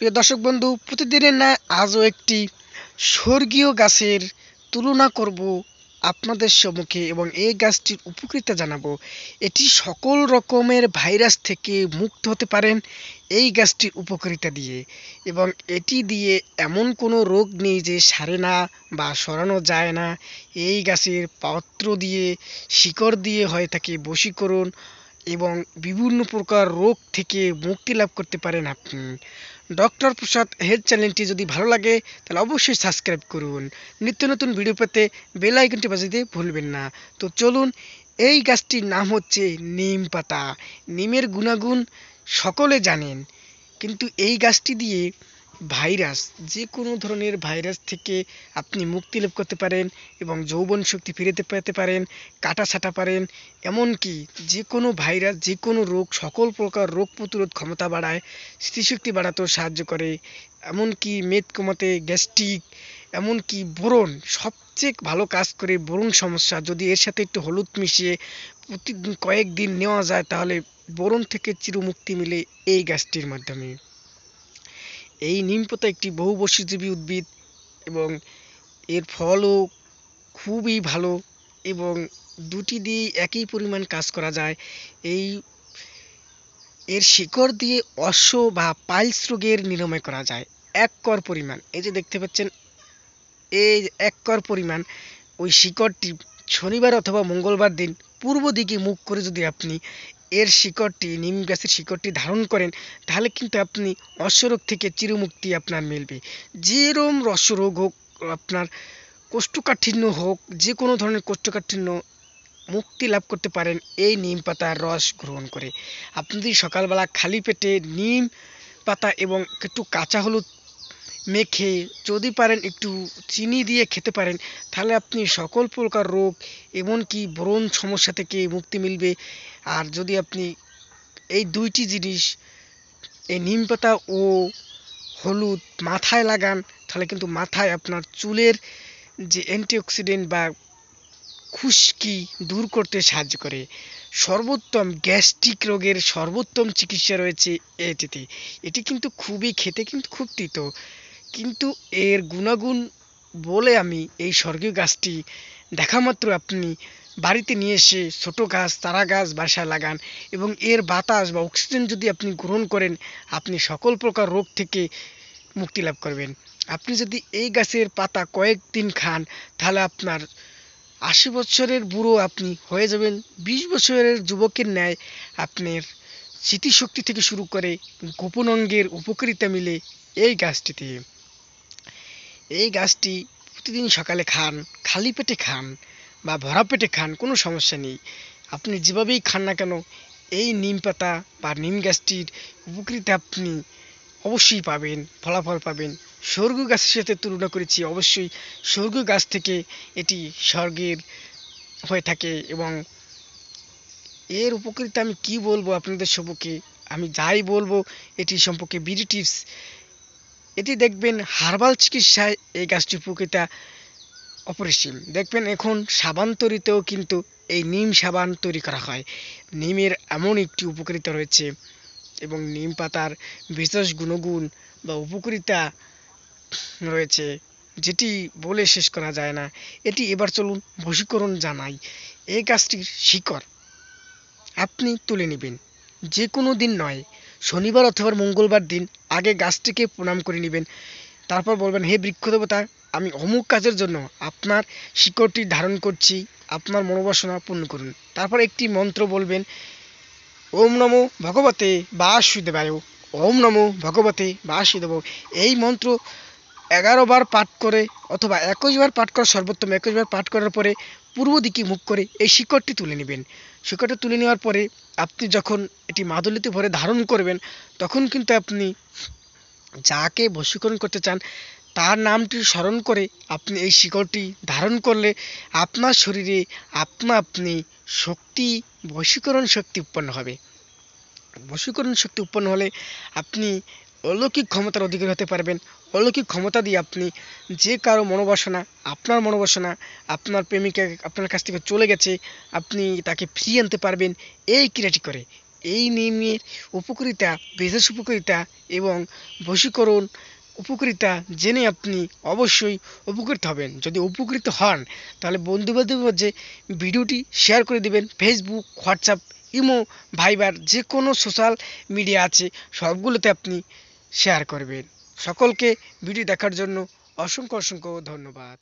প্রিয় দর্শক বন্ধু প্রতিদিনের না আজও একটি স্বর্গীয় গাছের তুলনা করব আপনাদের সম্মুখে এবং এই গাছটির উপকৃতা জানাবো এটি সকল রকমের ভাইরাস থেকে মুক্ত হতে পারেন এই গাছটির উপকারিতা দিয়ে এবং এটি দিয়ে এমন কোনো রোগ নেই যে সারে না বা সরানো যায় না এই গাছের পাত্র দিয়ে শিকড় দিয়ে হয়ে থাকে বশীকরণ এবং বিভিন্ন প্রকার রোগ থেকে মুক্তি লাভ করতে পারেন আপনি ডক্টর প্রসাদ হেলথ চ্যানেলটি যদি ভালো লাগে তাহলে অবশ্যই সাবস্ক্রাইব করুন নিত্য নতুন ভিডিও পেতে বেল আইকনটি বাজাতে ভুলবেন না তো চলুন এই গাছটির নাম হচ্ছে নিম পাতা নিমের গুণাগুণ সকলে জানেন কিন্তু এই গাছটি দিয়ে ভাইরাস যে কোনো ধরনের ভাইরাস থেকে আপনি মুক্তি লাভ করতে পারেন এবং যৌবন শক্তি ফিরে পেতে পারেন কাটা ছাটা পারেন এমনকি যে কোনো ভাইরাস যে কোনো রোগ সকল প্রকার রোগ প্রতিরোধ ক্ষমতা বাড়ায় স্মৃতিশক্তি বাড়াতেও সাহায্য করে এমনকি মেদ কমাতে গ্যাস্ট্রিক এমনকি বরণ সবচেয়ে ভালো কাজ করে বরণ সমস্যা যদি এর সাথে একটু হলুদ মিশিয়ে প্রতিদিন কয়েকদিন নেওয়া যায় তাহলে বরণ থেকে চিরমুক্তি মিলে এই গাছটির মাধ্যমে এই নিম পাতা একটি বহুবর্ষজীবী উদ্ভিদ এবং এর ফলও খুবই ভালো এবং দুটি দিয়েই একই পরিমাণ কাজ করা যায় এই এর শিকড় দিয়ে অশ্ব বা পাইলস রোগের নিরাময় করা যায় এক কর পরিমাণ এই যে দেখতে পাচ্ছেন এই এক কর পরিমাণ ওই শিকড়টি শনিবার অথবা মঙ্গলবার দিন পূর্ব দিকে মুখ করে যদি আপনি এর শিকড়টি নিম গাছের শিকড়টি ধারণ করেন তাহলে কিন্তু আপনি অশ্বরোগ থেকে চিরমুক্তি আপনার মিলবে যেরম রসরোগ হোক আপনার কোষ্ঠকাঠিন্য হোক যে কোনো ধরনের কোষ্ঠকাঠিন্য মুক্তি লাভ করতে পারেন এই নিম পাতার রস গ্রহণ করে আপনি যদি সকালবেলা খালি পেটে নিম পাতা এবং একটু কাঁচা হলুদ মেখে যদি পারেন একটু চিনি দিয়ে খেতে পারেন তাহলে আপনি সকল প্রকার রোগ এমনকি ব্রণ সমস্যা থেকে মুক্তি মিলবে আর যদি আপনি এই দুইটি জিনিস এই নিম পাতা ও হলুদ মাথায় লাগান তাহলে কিন্তু মাথায় আপনার চুলের যে অ্যান্টিঅক্সিডেন্ট বা খুশকি দূর করতে সাহায্য করে সর্বোত্তম গ্যাস্ট্রিক রোগের সর্বোত্তম চিকিৎসা রয়েছে এটিতে এটি কিন্তু খুবই খেতে কিন্তু খুব তিতো কিন্তু এর গুণাগুণ বলে আমি এই স্বর্গীয় গাছটি দেখা মাত্র আপনি বাড়িতে নিয়ে এসে ছোটো গাছ চারা গাছ বাসায় লাগান এবং এর বাতাস বা অক্সিজেন যদি আপনি গ্রহণ করেন আপনি সকল প্রকার রোগ থেকে মুক্তি লাভ করবেন আপনি যদি এই গাছের পাতা কয়েকদিন খান তাহলে আপনার আশি বছরের বুড়ো আপনি হয়ে যাবেন বিশ বছরের যুবকের ন্যায় আপনার স্মৃতিশক্তি থেকে শুরু করে গোপন অঙ্গের উপকারিতা মিলে এই গাছটিতে এই গাছটি প্রতিদিন সকালে খান খালি পেটে খান বা ভরা পেটে খান কোনো সমস্যা নেই আপনি যেভাবেই খান না কেন এই নিম পাতা বা নিম গাছটির উপকৃত আপনি অবশ্যই পাবেন ফলাফল পাবেন স্বর্গ গাছের সাথে তুলনা করেছি অবশ্যই স্বর্গ গাছ থেকে এটি স্বর্গের হয়ে থাকে এবং এর উপকৃত আমি কি বলবো আপনাদের সম্পর্কে আমি যাই বলবো এটি সম্পর্কে বিডি টিপস এটি দেখবেন হার্বাল চিকিৎসায় এই গাছটি প্রকৃতা অপরিসীম দেখবেন এখন সাবান তৈরিতেও কিন্তু এই নিম সাবান তৈরি করা হয় নিমের এমন একটি উপকারিতা রয়েছে এবং নিম পাতার বিশেষ গুণগুণ বা উপকারিতা রয়েছে যেটি বলে শেষ করা যায় না এটি এবার চলুন বশীকরণ জানাই এই গাছটির শিকড় আপনি তুলে নেবেন যে কোনো দিন নয় শনিবার অথবা মঙ্গলবার দিন আগে গাছটিকে প্রণাম করে নেবেন তারপর বলবেন হে বৃক্ষ দেবতা আমি অমুক কাজের জন্য আপনার শিকড়টি ধারণ করছি আপনার মনোবাসনা পূর্ণ করুন তারপর একটি মন্ত্র বলবেন ওম নমো ভগবতে বাসুদেবায় ওম নমো ভগবতে বাসুদেব এই মন্ত্র এগারো বার পাঠ করে অথবা একুশ বার পাঠ করা সর্বোত্তম একুশ বার পাঠ করার পরে পূর্ব দিকে মুখ করে এই শিকড়টি তুলে নেবেন শিকড়টি তুলে নেওয়ার পরে আপনি যখন এটি মাদুলিতে ভরে ধারণ করবেন তখন কিন্তু আপনি যাকে বশীকরণ করতে চান তার নামটি স্মরণ করে আপনি এই শিকড়টি ধারণ করলে আপনার শরীরে আপনা আপনি শক্তি বশীকরণ শক্তি উৎপন্ন হবে বশীকরণ শক্তি উৎপন্ন হলে আপনি অলৌকিক ক্ষমতার অধিকারী হতে পারবেন অলৌকিক ক্ষমতা দিয়ে আপনি যে কারো মনোবাসনা আপনার মনোবাসনা আপনার প্রেমিকা আপনার কাছ থেকে চলে গেছে আপনি তাকে ফিরিয়ে আনতে পারবেন এই ক্রিয়াটি করে এই নিয়মের উপকারিতা বিশেষ উপকারিতা এবং বশীকরণ উপকারিতা জেনে আপনি অবশ্যই উপকৃত হবেন যদি উপকৃত হন তাহলে বন্ধুবান্ধব যে ভিডিওটি শেয়ার করে দিবেন ফেসবুক হোয়াটসঅ্যাপ ইমো ভাইবার যে কোনো সোশ্যাল মিডিয়া আছে সবগুলোতে আপনি শেয়ার করবেন সকলকে ভিডিও দেখার জন্য অসংখ্য অসংখ্য ধন্যবাদ